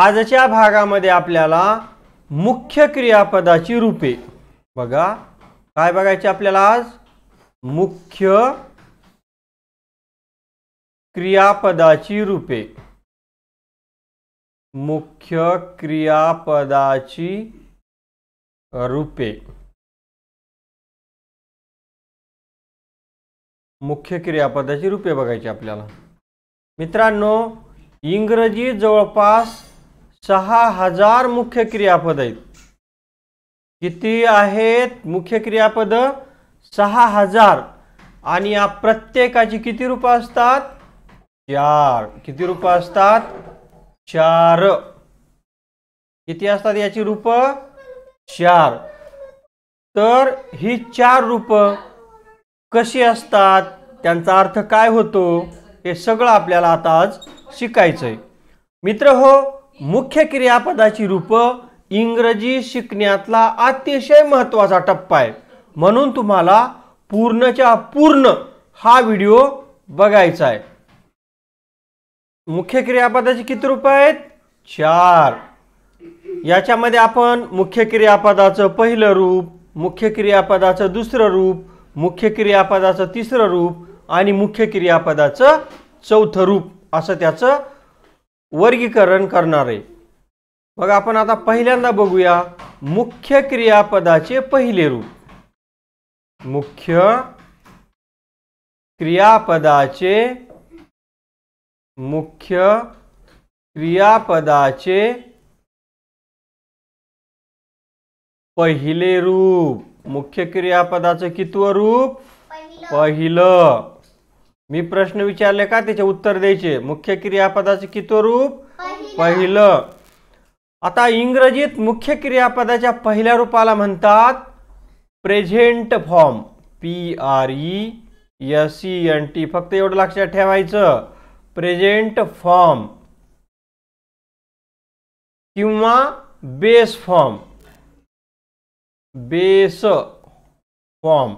आजच्या भागामध्ये आपल्याला मुख्य क्रियापदाची रूपे बघा काय बघायचे आपल्याला आज मुख्य क्रियापदाची रूपे मुख्य क्रियापदाची रूपे मुख्य क्रियापदाची रूपे बघायची आपल्याला मित्रांनो इंग्रजी जवळपास सहा हजार मुख्य क्रियापद आहेत किती आहेत मुख्य क्रियापद सहा हजार आणि या प्रत्येकाची किती रूप असतात चार किती रूप असतात चार किती असतात याची रूप चार तर ही चार रूप कशी असतात त्यांचा अर्थ काय होतो हे सगळं आपल्याला आता आज शिकायचंय मित्र हो मुख्य क्रियापदाची रूप इंग्रजी शिकण्यातला अतिशय महत्त्वाचा टप्पा आहे म्हणून तुम्हाला पूर्णच्या पूर्ण हा व्हिडिओ बघायचा आहे मुख्य क्रियापदाची किती रूप आहेत चार याच्यामध्ये आपण मुख्य क्रियापदाचं पहिलं रूप मुख्य क्रियापदाचं दुसरं रूप मुख्य क्रियापदाचं तिसरं रूप आणि मुख्य क्रियापदाचं चौथं रूप असं त्याचं वर्गीकरण करणारे मग आपण आता पहिल्यांदा बघूया मुख्य क्रियापदाचे पहिले रूप मुख्य क्रियापदाचे मुख्य क्रियापदाचे पहिले रूप मुख्य क्रियापदाचं कितव रूप पहिलं मी प्रश्न विचारले का त्याचे उत्तर द्यायचे मुख्य क्रियापदाचे किती रूप पहिलं आता इंग्रजीत मुख्य क्रियापदाच्या पहिल्या रूपाला म्हणतात present form P R E S C N T फक्त एवढं लक्षात ठेवायचं प्रेझेंट फॉर्म किंवा बेस फॉर्म बेस फॉर्म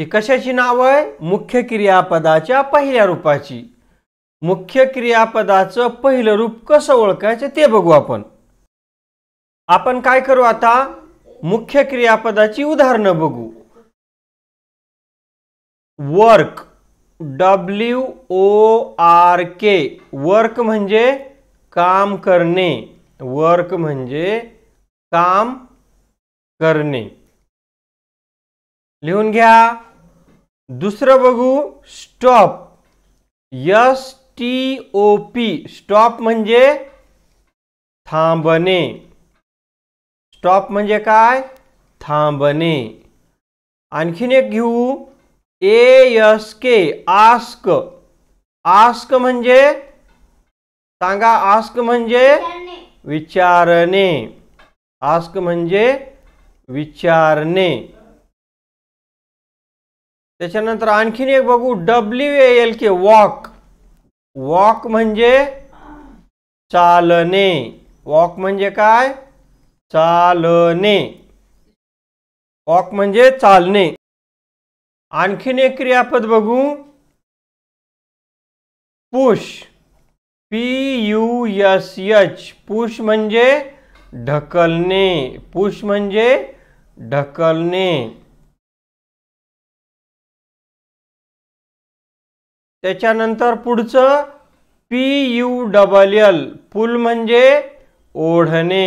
ही कशाची नाव आहे मुख्य क्रियापदाच्या पहिल्या रूपाची मुख्य क्रियापदाचं पहिलं रूप कसं ओळखायचं ते बघू आपण आपण काय करू आता मुख्य क्रियापदाची उदाहरणं बघू work W O R K work म्हणजे काम करणे वर्क म्हणजे काम करणे लिहून घ्या दुसर बगू stop S T O P stop मे थांबणे स्टॉप म्हणजे काय थांबणे एक घे एस के आस्क आस्क म्हणजे संगा आस्क मे विचारने आस्क म्हणजे विचारने त्याच्यानंतर आणखीन एक बघू W A L K walk walk म्हणजे चालणे वॉक म्हणजे काय चालणे वॉक म्हणजे चालणे आणखीन एक क्रियापद बघू push P U S H push म्हणजे ढकलणे पुश म्हणजे ढकलणे त्याच्यानंतर पुढचं P U double L pull म्हणजे ओढणे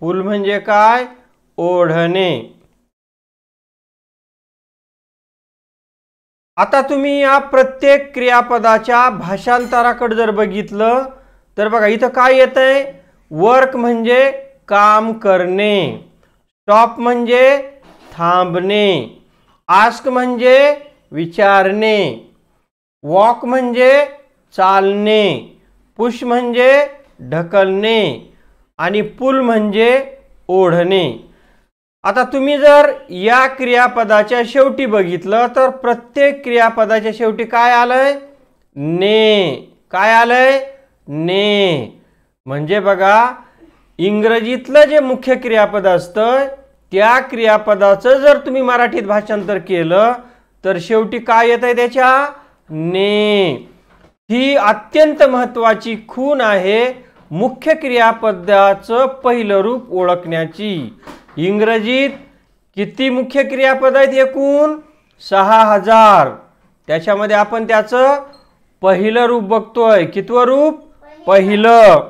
पुल म्हणजे काय ओढणे आता तुम्ही या प्रत्येक क्रियापदाच्या भाषांतराकडे जर बघितलं तर बघा इथं काय येत आहे वर्क म्हणजे काम करणे स्टॉप म्हणजे थांबणे आस्क म्हणजे विचारणे वॉक म्हणजे चालणे पुश म्हणजे ढकलणे आणि पुल म्हणजे ओढणे आता तुम्ही जर या क्रियापदाच्या शेवटी बघितलं तर प्रत्येक क्रियापदाच्या शेवटी काय आलंय ने काय आलंय ने म्हणजे बघा इंग्रजीतलं जे मुख्य क्रियापद असतं त्या क्रियापदाचं जर तुम्ही मराठीत भाषांतर केलं तर शेवटी काय येत आहे त्याच्या ने ही अत्यंत महत्त्वाची खून आहे मुख्य क्रियापदाचं पहिलं रूप ओळखण्याची इंग्रजीत किती मुख्य क्रियापद आहेत एकूण सहा हजार त्याच्यामध्ये आपण त्याचं पहिलं रूप बघतोय कितव रूप पहिलं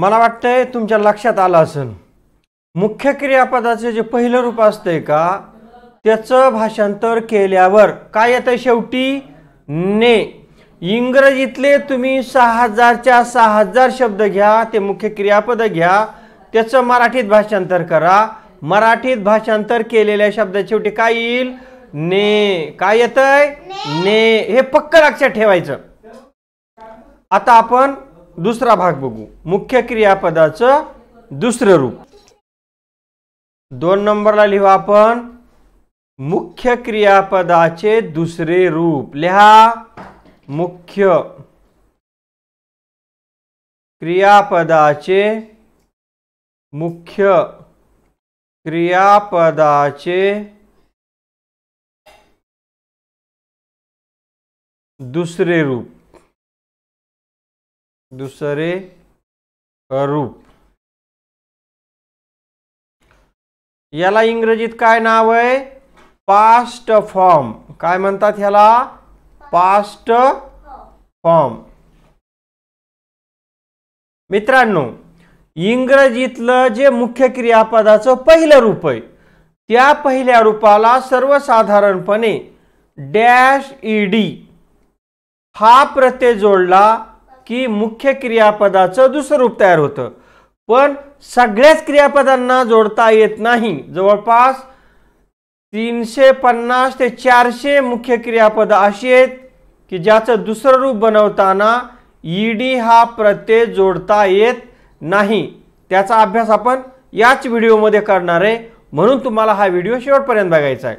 मला वाटतंय तुमच्या लक्षात आलं असेल मुख्य क्रियापदाचं जे पहिलं रूप असतंय का त्याचं भाषांतर केल्यावर काय येतं शेवटी ने इंग्रजीतले तुम्ही सहा हजारच्या सहा हजार शब्द घ्या ते मुख्य क्रियापद घ्या त्याचं मराठीत भाषांतर करा मराठीत भाषांतर केलेल्या शब्दा शेवटी काय येईल ने काय येतंय ने हे पक्क लक्षात ठेवायचं आता आपण दुसरा भाग बघू मुख्य क्रियापदाचं दुसरं रूप दोन नंबरला लिहू आपण मुख्य क्रियापदाचे दुसरे रूप लिहा मुख्य क्रियापदाचे मुख्य क्रियापदाचे दुसरे रूप दुसरे रूप याला इंग्रजीत काय नाव आहे पास्ट फॉर्म काय म्हणतात ह्याला पास्ट फॉर्म मित्रांनो इंग्रजीतलं जे मुख्य क्रियापदाचं पहिलं रूप आहे त्या पहिल्या रूपाला सर्वसाधारणपणे डॅश ईडी हा प्रत्यय जोडला की मुख्य क्रियापदाचं दुसरं रूप तयार होतं पण सगळ्याच क्रियापदांना जोडता येत नाही जवळपास तीनशे पन्नास ते चारशे मुख्य क्रियापद अशी आहेत की ज्याचं दुसरं रूप बनवताना ईडी e हा प्रत्यय जोडता येत नाही त्याचा अभ्यास आपण याच व्हिडिओमध्ये करणार आहे म्हणून तुम्हाला हा व्हिडिओ शेवटपर्यंत बघायचा आहे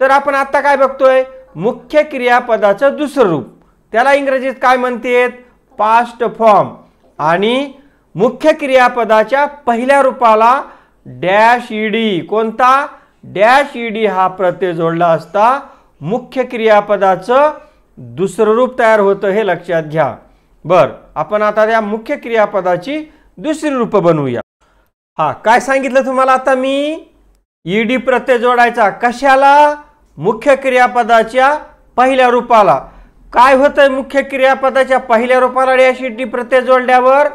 तर आपण आत्ता काय बघतोय मुख्य क्रियापदाचं दुसरं रूप त्याला इंग्रजीत काय म्हणते पास्ट फॉर्म आणि मुख्य क्रियापदाच्या पहिल्या रूपाला डॅश ईडी e कोणता डॅश ईडी हा प्रत्यय जोडला असता मुख्य क्रियापदाचं दुसरं रूप तयार होतं हे लक्षात घ्या बर आपण आता त्या मुख्य क्रियापदाची दुसरी रूप बनवूया हा काय सांगितलं तुम्हाला आता मी ईडी प्रत्यय जोडायचा कशाला मुख्य क्रियापदाच्या पहिल्या रूपाला काय होतंय मुख्य क्रियापदाच्या पहिल्या रूपाला डॅश ईडी प्रत्यय जोडल्यावर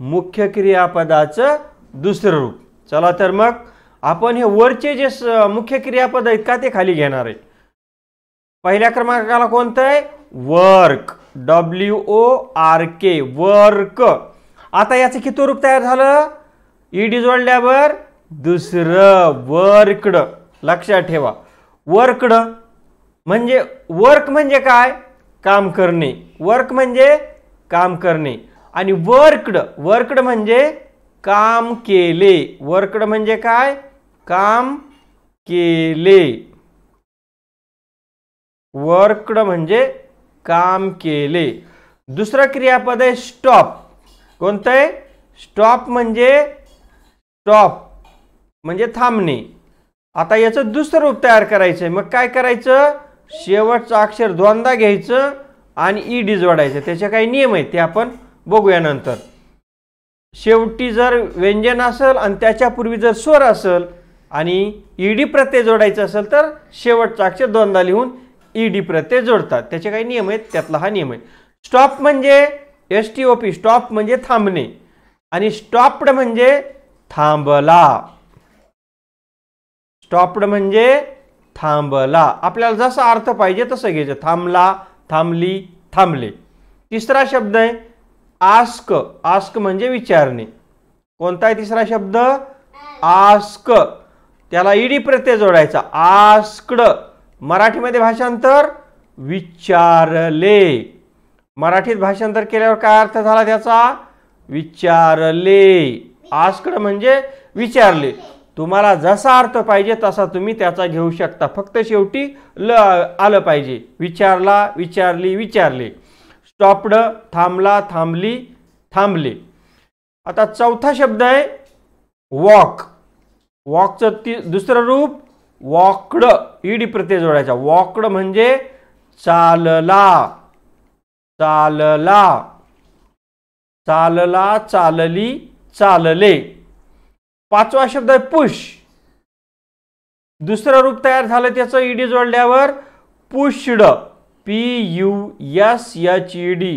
मुख्य क्रियापदाचं दुसरं रूप चला तर मग आपण हे वरचे जे मुख्य क्रियापद आहेत का ते खाली घेणार आहे पहिल्या क्रमांकाला कोणतं आहे work W O R K work आता याचं किती रूप तयार झालं ईडी e जोडल्यावर दुसरं वर्कड लक्षात ठेवा वर्कड म्हणजे वर्क म्हणजे काय काम करणे वर्क म्हणजे काम करणे आणि वर्कड वर्कड म्हणजे काम केले वर्कड म्हणजे काय काम केले वर्कड म्हणजे काम केले दुसरं क्रियापद आहे स्टॉप कोणतं आहे स्टॉप म्हणजे स्टॉप म्हणजे थांबणे आता याचं दुसरं रूप तयार करायचं आहे मग काय करायचं शेवटचं अक्षर दोनदा घ्यायचं आणि ई डी जोडायचं त्याचे काही नियम आहेत ते आपण बघूया नंतर शेवटी जर व्यंजन असेल आणि त्याच्यापूर्वी जर स्वर असेल आणि ईडी e प्रत्यय जोडायचं असेल तर शेवटचा अक्षर दोनदा लिहून ईडी e प्रत्यय जोडतात त्याचे काही नियम आहेत त्यातला हा नियम आहे स्टॉप म्हणजे S T O P stop म्हणजे थांबणे आणि स्टॉप्ड म्हणजे थांबला स्टॉप्ड म्हणजे थांबला आपल्याला जसा अर्थ पाहिजे तसं घ्यायचं थांबला थांबली थांबले तिसरा शब्द आहे आस्क आस्क म्हणजे विचारणे कोणता आहे तिसरा शब्द आस्क त्याला ईडी प्रत्यय जोडायचा आस्कड मराठीमध्ये भाषांतर विचारले मराठीत भाषांतर केल्यावर काय अर्थ झाला त्याचा विचारले आस्कड म्हणजे विचारले तुम्हाला जसा अर्थ पाहिजे तसा तुम्ही त्याचा घेऊ शकता फक्त शेवटी ल आलं पाहिजे विचारला विचारली विचारले स्टॉपड थांबला थांबली थांबले आता चौथा शब्द आहे वॉक वॉकचं ती दुसरं रूप वॉकड ईडी प्रत्यय जोडायचा वॉकड म्हणजे चालला चालला चालला चालली चालले पाचवा शब्द आहे पुश दुसरं रूप तयार झालं त्याचं ईडी जोडल्यावर pushed P U S H E D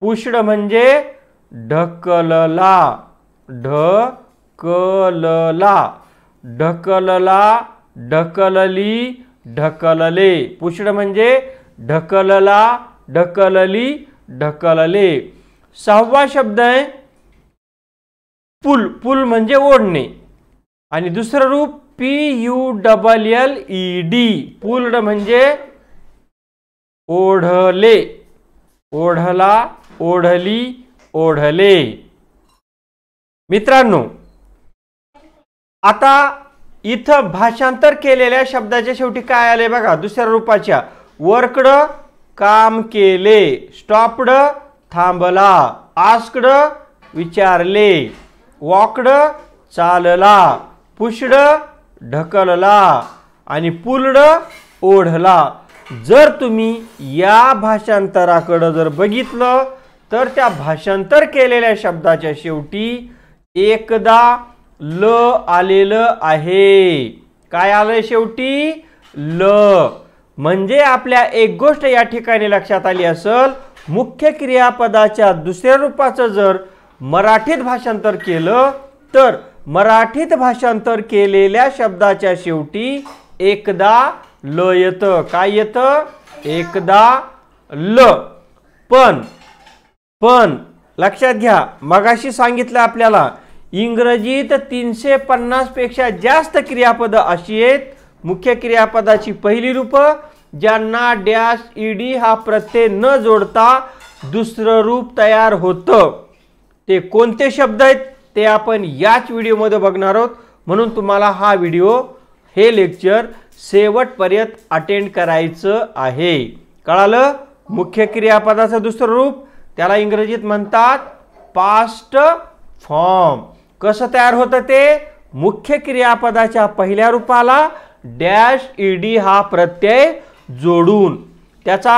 pushed म्हणजे ढकलला ढकलला ढकलला ढकलली ढकलले पुष्ण म्हणजे ढकलला ढकलली ढकलले सहावा शब्द आहे पुल पुल म्हणजे ओढणे आणि दुसरं रूप P U double L E D pulled म्हणजे ओढले ओढला ओढली ओढले मित्रांनो आता इथं भाषांतर केलेल्या शब्दाच्या शेवटी काय आले बघा दुसऱ्या रूपाच्या वर्कड काम केले स्टॉपड थांबला आस्कड विचारले वॉकड चालला पुष्ड ढकलला आणि पुलड ओढला जर तुम्ही या भाषांतराकडं जर बघितलं तर त्या भाषांतर केलेल्या शब्दाच्या शेवटी एकदा ल आलेलं आहे काय आलं शेवटी ल म्हणजे आपल्या एक गोष्ट या ठिकाणी लक्षात आली असल मुख्य क्रियापदाच्या दुसऱ्या रूपाचं जर मराठीत भाषांतर केलं तर मराठीत भाषांतर केलेल्या शब्दाच्या शेवटी एकदा ल येतं काय येतं एकदा ल पण पण लक्षात घ्या मगाशी सांगितलं आपल्याला इंग्रजीत तीनशे पन्नासपेक्षा जास्त क्रियापदं अशी आहेत मुख्य क्रियापदाची पहिली रूपं ज्यांना डॅश ईडी हा प्रत्यय न जोडता दुसरं रूप तयार होतं ते कोणते शब्द आहेत ते आपण याच व्हिडिओमध्ये बघणार आहोत म्हणून तुम्हाला हा व्हिडिओ हे लेक्चर शेवटपर्यंत अटेंड करायचं आहे कळालं मुख्य क्रियापदाचं दुसरं रूप त्याला इंग्रजीत म्हणतात पास्ट फॉर्म कसं तयार होतं ते मुख्य क्रियापदाच्या पहिल्या रूपाला डॅश ईडी हा प्रत्यय जोडून त्याचा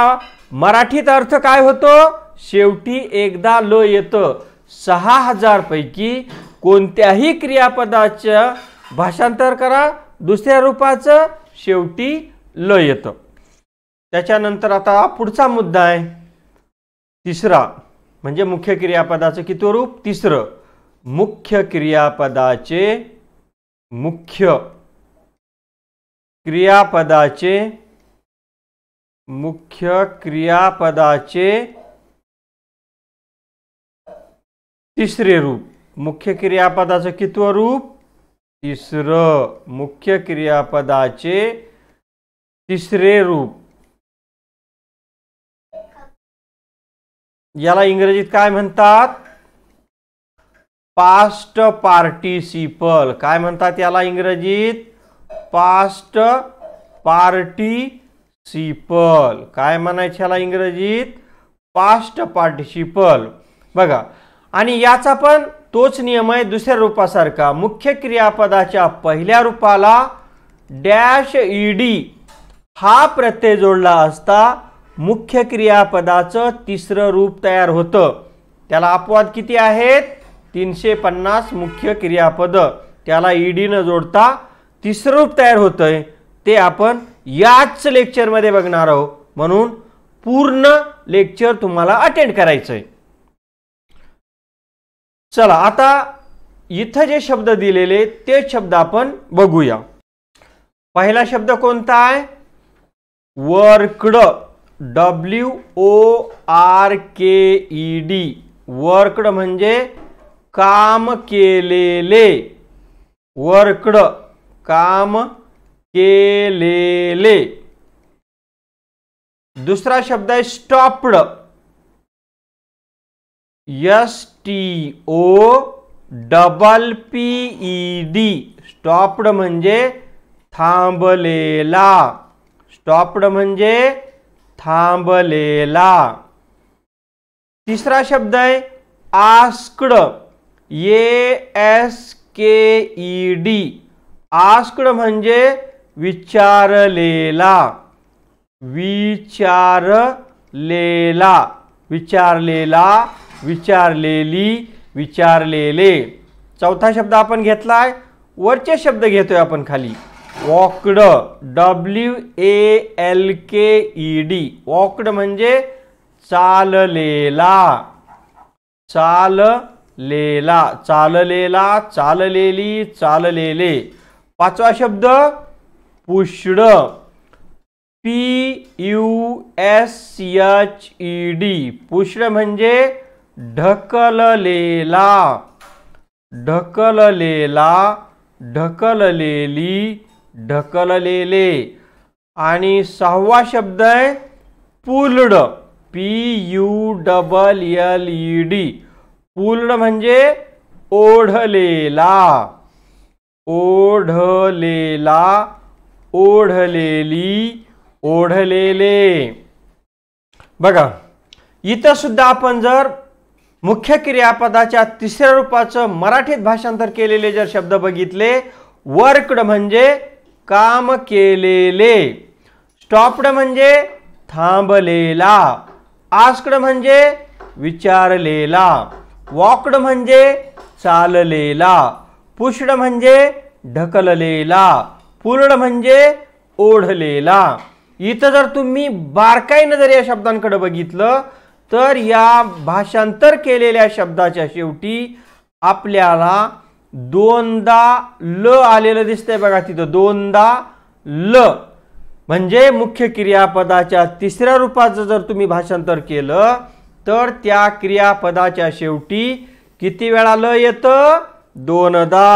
मराठीत अर्थ काय होतो शेवटी एकदा ल येतं सहा हजारपैकी कोणत्याही क्रियापदाचं भाषांतर करा दुसऱ्या रूपाचं शेवटी ल येतं त्याच्यानंतर आता पुढचा मुद्दा आहे तिसरा म्हणजे मुख्य क्रियापदाचं किती रूप तिसरं मुख्य क्रियापदाचे मुख्य क्रियापदाचे मुख्य क्रियापदाचे तिसरे रूप मुख्य क्रियापदाचं कितव रूप तिसरं मुख्य क्रियापदाचे तिसरे रूप याला इंग्रजीत काय म्हणतात पास्ट पार्टिसिपल काय म्हणतात याला इंग्रजीत पास्ट पार्टिसिपल काय म्हणायचे याला इंग्रजीत पास्ट पार्टिसिपल बघा आणि याचा पण तोच नियम आहे दुसऱ्या रूपासारखा मुख्य क्रियापदाच्या पहिल्या रूपाला डॅश ईडी हा प्रत्यय जोडला असता मुख्य क्रियापदाचं तिसरं रूप तयार होतं त्याला अपवाद किती आहेत तीनशे पन्नास मुख्य क्रियापद त्याला ईडी e न जोडता तिसरं रूप तयार होतं आहे ते आपण याच लेक्चरमध्ये बघणार आहोत म्हणून पूर्ण लेक्चर तुम्हाला अटेंड करायचं आहे चला आता इथं जे शब्द दिलेले ते शब्द आपण बघूया पहिला शब्द कोणता आहे worked W O R K E D worked म्हणजे काम ले। वर्कड काम ले। दूसरा शब्द है stopped S T O double P D e stopped मे थांबलेला स्टॉप्ड मे थांबलेला तीसरा शब्द है asked A S K E D asked म्हणजे विचारलेला विचारलेला विचारलेला विचारलेली विचारलेले चौथा शब्द आपण घेतला आहे वरचे शब्द घेतोय आपण खाली walked W A L K E D walked म्हणजे चाललेला चाल लेला चाललेला चाललेली चाललेले पाचवा शब्द pushed P U S H E D pushed म्हणजे ढकललेला ढकललेला ढकललेली ढकललेले आणि सहावा शब्द आहे pulled P U double L E D पूर्ण म्हणजे ओढलेला ओढलेला ओढलेली ओढलेले बघा इथं सुद्धा आपण जर मुख्य क्रियापदाच्या तिसऱ्या रूपाचं मराठीत भाषांतर केलेले जर शब्द बघितले वर्कड म्हणजे काम केलेले स्टॉप्ड म्हणजे थांबलेला आस्कड म्हणजे विचारलेला वॉकड म्हणजे चाललेला पुष्ड म्हणजे ढकललेला पूर्ण म्हणजे ओढलेला इथं जर तुम्ही बारकाईनं जर या शब्दांकडे बघितलं तर या भाषांतर केलेल्या शब्दाच्या शेवटी आपल्याला दोनदा ल आलेलं दिसतंय बघा तिथं दोनदा ल म्हणजे मुख्य क्रियापदाच्या तिसऱ्या रूपाचं जर तुम्ही भाषांतर केलं तर त्या क्रियापदाच्या शेवटी किती वेळा ल येतं दोनदा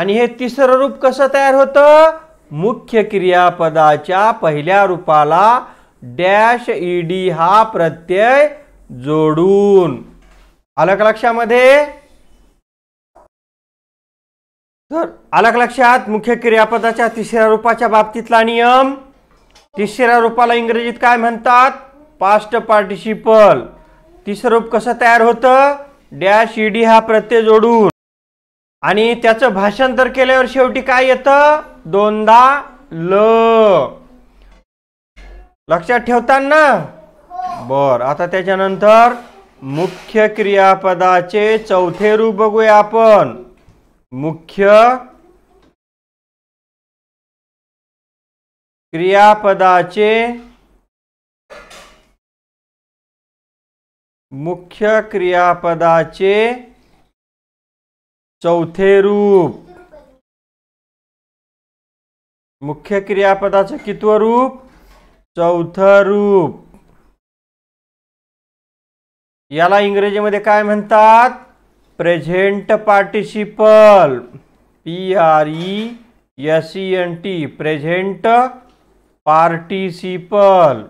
आणि हे तिसरं रूप कसं तयार होतं मुख्य क्रियापदाच्या पहिल्या रूपाला डॅश ईडी हा प्रत्यय जोडून अलग लक्षामध्ये तर अलग लक्षात मुख्य क्रियापदाच्या तिसऱ्या रूपाच्या बाबतीतला नियम तिसऱ्या रूपाला इंग्रजीत काय म्हणतात पास्ट पार्टिसिपल तिसरं रूप कसं तयार होतं डॅश ईडी हा प्रत्यय जोडून आणि त्याचं भाषांतर केल्यावर शेवटी काय येतं दोनदा ल लक्षात ठेवताना बर आता त्याच्यानंतर मुख्य क्रियापदाचे चौथे रूप बघूया आपण मुख्य क्रियापदाचे मुख्य क्रियापदाचे चौथे रूप मुख्य क्रियापदाचे कितव रूप चौथ रूप याला इंग्रजीमध्ये काय म्हणतात present participle P R E S E N T present participle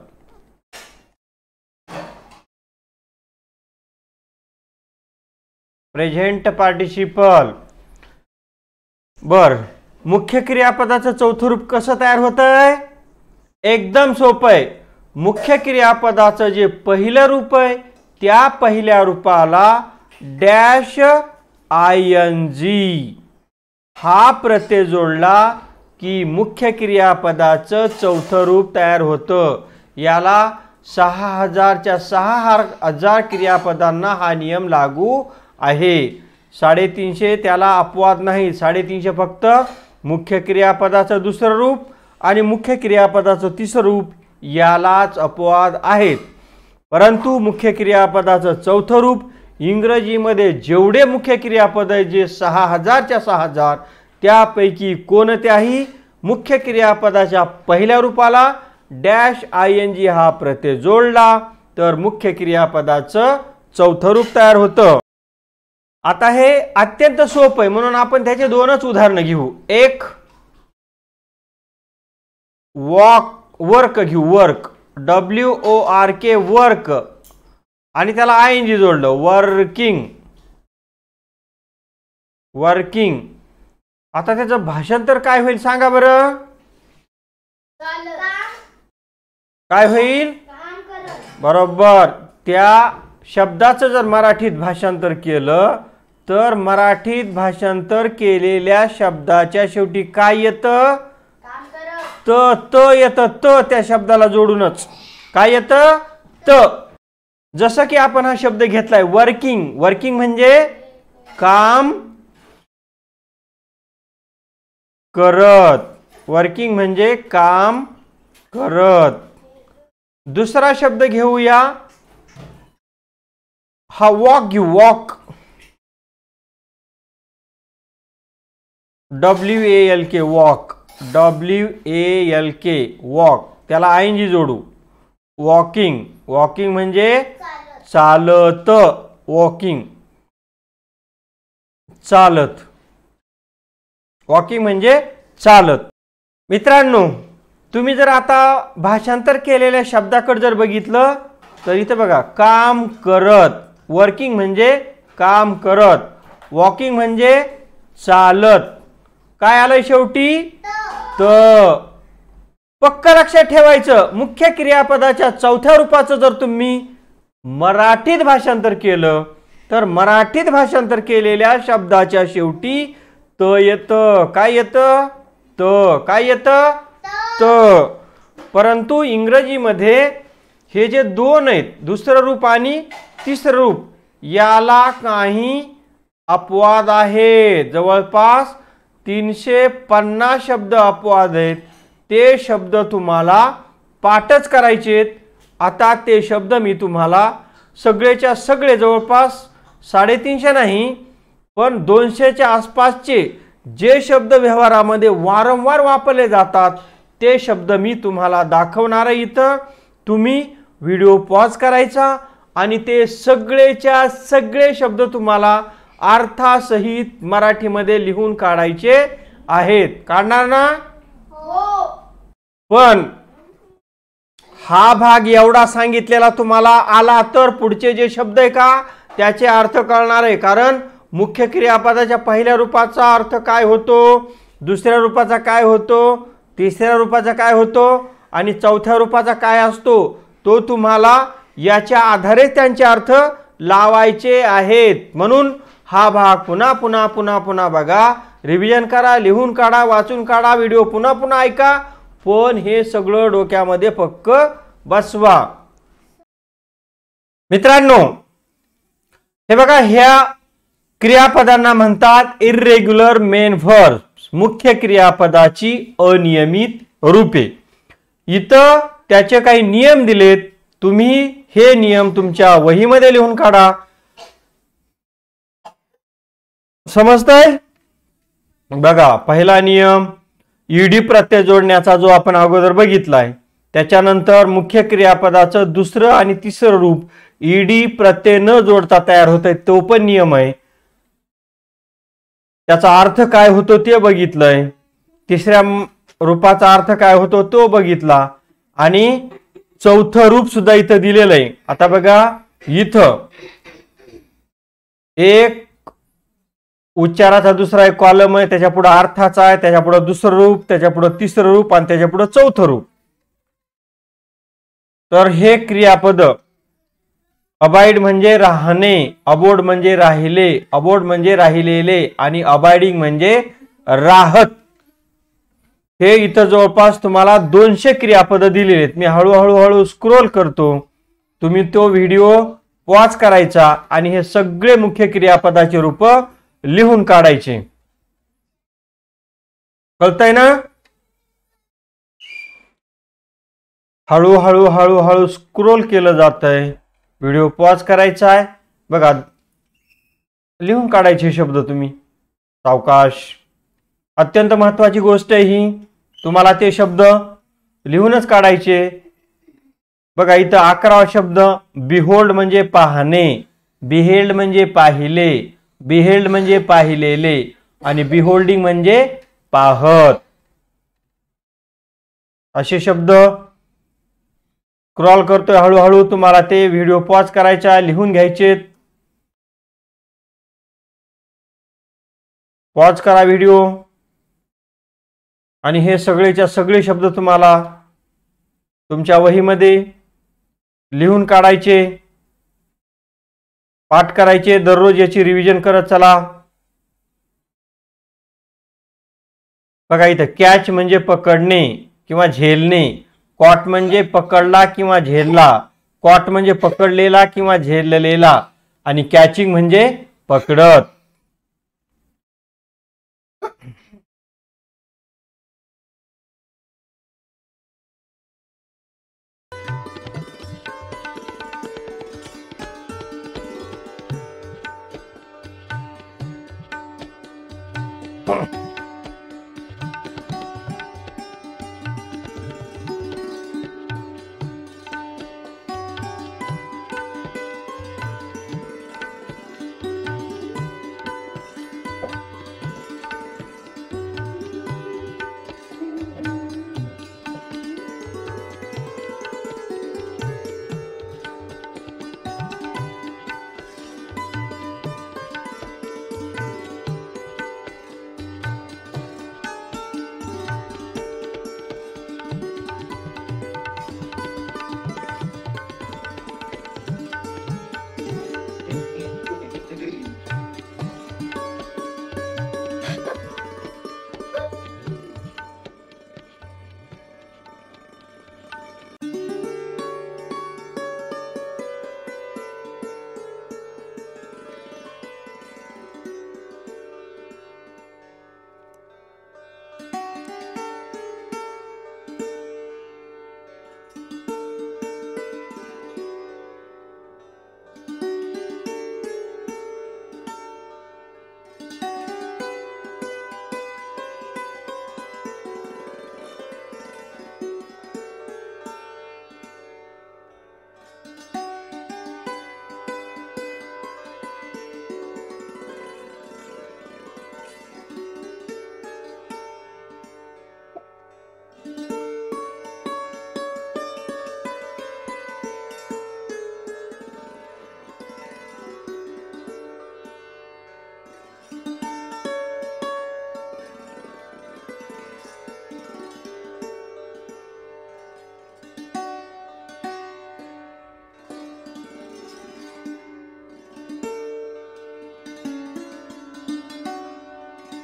present participle बर मुख्य क्रियापदाचं चौथं रूप कसं तयार होतंय एकदम सोपं आहे मुख्य क्रियापदाचं जे पहिलं रूप आहे त्या पहिल्या रूपाला डॅश आय एन जी हा प्रत्यय जोडला की मुख्य क्रियापदाचं चौथं रूप तयार होतं याला सहा हजारच्या सहा हजार क्रियापदांना हा नियम लागू आहे साडेतीनशे त्याला अपवाद नाही साडेतीनशे फक्त मुख्य क्रियापदाचं दुसरं रूप आणि मुख्य क्रियापदाचं तिसरं रूप यालाच अपवाद आहेत परंतु मुख्य क्रियापदाचं चौथं रूप इंग्रजीमध्ये जेवढे मुख्य क्रियापद आहे जे सहा हजारच्या सहा हजार त्यापैकी कोणत्याही मुख्य क्रियापदाच्या पहिल्या रूपाला डॅश आय एन जी हा प्रत्यय जोडला तर मुख्य क्रियापदाचं चौथं रूप तयार होतं आता हे अत्यंत सोपं आहे म्हणून आपण त्याचे दोनच उदाहरणं घेऊ एक वॉक वर्क घेऊ work W O R K work आणि त्याला आय एन जी जोडलं वर्किंग वर्किंग आता त्याचं भाषांतर काय होईल सांगा बरं काय होईल बरोबर त्या शब्दाचं जर मराठीत भाषांतर केलं तर मराठीत भाषांतर केलेल्या शब्दाच्या शेवटी काय येतं त त येतं त त्या शब्दाला जोडूनच काय येतं त जसं की आपण हा शब्द घेतलाय वर्किंग वर्किंग म्हणजे काम करत वर्किंग म्हणजे काम करत दुसरा शब्द घेऊया हा walk you walk W A L K walk W A L K walk त्याला आयन जी जोडू वॉकिंग वॉकिंग म्हणजे चालत वॉकिंग चालत वॉकिंग म्हणजे चालत मित्रांनो तुम्ही जर आता भाषांतर केलेल्या शब्दाकडे जर बघितलं तर इथं बघा काम करत वर्किंग म्हणजे काम करत वॉकिंग म्हणजे चालत काय आलंय शेवटी त पक्क लक्षात ठेवायचं मुख्य क्रियापदाच्या चौथ्या रूपाचं जर तुम्ही मराठीत भाषांतर केलं तर मराठीत भाषांतर केलेल्या शब्दाच्या शेवटी त येतं काय येतं त काय येतं त परंतु इंग्रजीमध्ये हे जे दोन आहेत दुसरं रूप आणि तिसरं रूप याला काही अपवाद आहे जवळपास तीनशे पन्नास शब्द अपवाद आहेत ते शब्द तुम्हाला पाठच करायचे आहेत आता ते शब्द मी तुम्हाला सगळेच्या सगळे जवळपास साडेतीनशे नाही पण दोनशेच्या आसपासचे जे शब्द व्यवहारामध्ये वारंवार वापरले जातात ते शब्द मी तुम्हाला दाखवणार आहे इथं तुम्ही व्हिडिओ पॉज करायचा आणि ते सगळेच्या सगळे शब्द तुम्हाला अर्थासहित मराठीमध्ये लिहून काढायचे आहेत काढणार ना हो. पण हा भाग एवढा सांगितलेला तुम्हाला आला तर पुढचे जे शब्द आहे का त्याचे अर्थ कळणार आहे कारण मुख्य क्रियापदाच्या पहिल्या रूपाचा अर्थ काय होतो दुसऱ्या रूपाचा काय होतो तिसऱ्या रूपाचा काय होतो आणि चौथ्या रूपाचा काय असतो तो तुम्हाला याच्या आधारे त्यांचे अर्थ लावायचे आहेत म्हणून हा भाग पुन्हा पुन्हा पुन्हा पुन्हा बघा रिव्हिजन करा लिहून काढा वाचून काढा व्हिडिओ पुन्हा पुन्हा ऐका पण हे सगळं डोक्यामध्ये पक्क बसवा मित्रांनो हे बघा ह्या क्रियापदांना म्हणतात इरेग्युलर मेन व्हर मुख्य क्रियापदाची अनियमित रूपे इथं त्याचे काही नियम दिलेत तुम्ही हे नियम तुमच्या वहीमध्ये लिहून काढा समजतंय बघा पहिला नियम ईडी e प्रत्यय जोडण्याचा जो आपण अगोदर बघितलाय त्याच्यानंतर मुख्य क्रियापदाचं दुसरं आणि तिसरं रूप ईडी e प्रत्यय न जोडता तयार होत आहे तो पण नियम आहे त्याचा अर्थ काय होतो ते बघितलंय तिसऱ्या रूपाचा अर्थ काय होतो तो बघितला आणि चौथ रूप सुद्धा इथं दिलेलं आहे आता बघा इथं एक उच्चाराचा दुसरा एक कॉलम आहे त्याच्या पुढे अर्थाचा आहे त्याच्या पुढे दुसरं रूप त्याच्या पुढे तिसरं रूप आणि त्याच्या पुढे चौथं रूप तर हे क्रियापद अबाइड म्हणजे राहणे अबोड म्हणजे राहिले अबोड म्हणजे राहिलेले आणि अबायडिंग म्हणजे राहत हे इथं जवळपास तुम्हाला दोनशे क्रियापद दिलेले आहेत मी हळूहळू हळू स्क्रोल करतो तुम्ही तो व्हिडिओ वॉच करायचा आणि हे सगळे मुख्य क्रियापदाचे रूप लिहून काढायचे कळतंय ना हळूहळू हळूहळू स्क्रोल केलं जात आहे व्हिडिओ पॉज करायचा आहे बघा लिहून काढायचे शब्द तुम्ही सावकाश अत्यंत महत्वाची गोष्ट आहे ही तुम्हाला ते शब्द लिहूनच काढायचे बघा इथं अकरावा शब्द बिहोल्ड म्हणजे पाहणे बिहेल्ड म्हणजे पाहिले बिहेल्ड म्हणजे पाहिलेले आणि बिहोल्डिंग म्हणजे पाहत असे शब्द क्रॉल करतोय हळूहळू तुम्हाला ते व्हिडिओ पॉज करायचा लिहून घ्यायचे पॉज करा व्हिडिओ आणि हे सगळेच्या सगळे शब्द तुम्हाला तुमच्या वहीमध्ये लिहून काढायचे पाठ करायचे दररोज याची रिव्हिजन करत चला बघा इथं कॅच म्हणजे पकडणे किंवा झेलणे कॉट म्हणजे पकडला किंवा झेलला कॉट म्हणजे पकडलेला किंवा झेललेला आणि कॅचिंग म्हणजे पकडत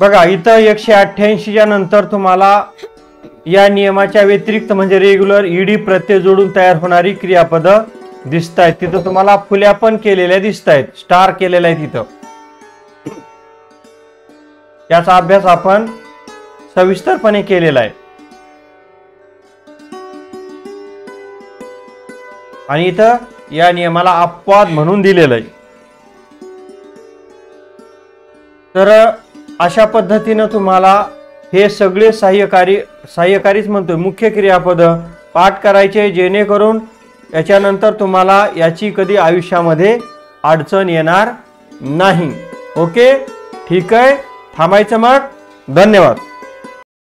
बघा इथं एकशे अठ्ठ्याऐंशीच्या नंतर तुम्हाला या नियमाच्या व्यतिरिक्त म्हणजे रेग्युलर ईडी e प्रत्यय जोडून तयार होणारी क्रियापद दिसत आहेत तिथं तुम्हाला फुल्या पण केलेल्या दिसत आहेत स्टार केलेल्या आहेत तिथं याचा अभ्यास आपण सविस्तरपणे केलेला आहे आणि इथं या नियमाला अपवाद म्हणून दिलेलं आहे तर अशा पद्धतीनं तुम्हाला हे सगळे सहाय्यकारी सहाय्यकारीच म्हणतो मुख्य क्रियापद पाठ करायचे जेणेकरून याच्यानंतर तुम्हाला याची कधी आयुष्यामध्ये अडचण येणार नाही ओके ठीक आहे थांबायचं मग धन्यवाद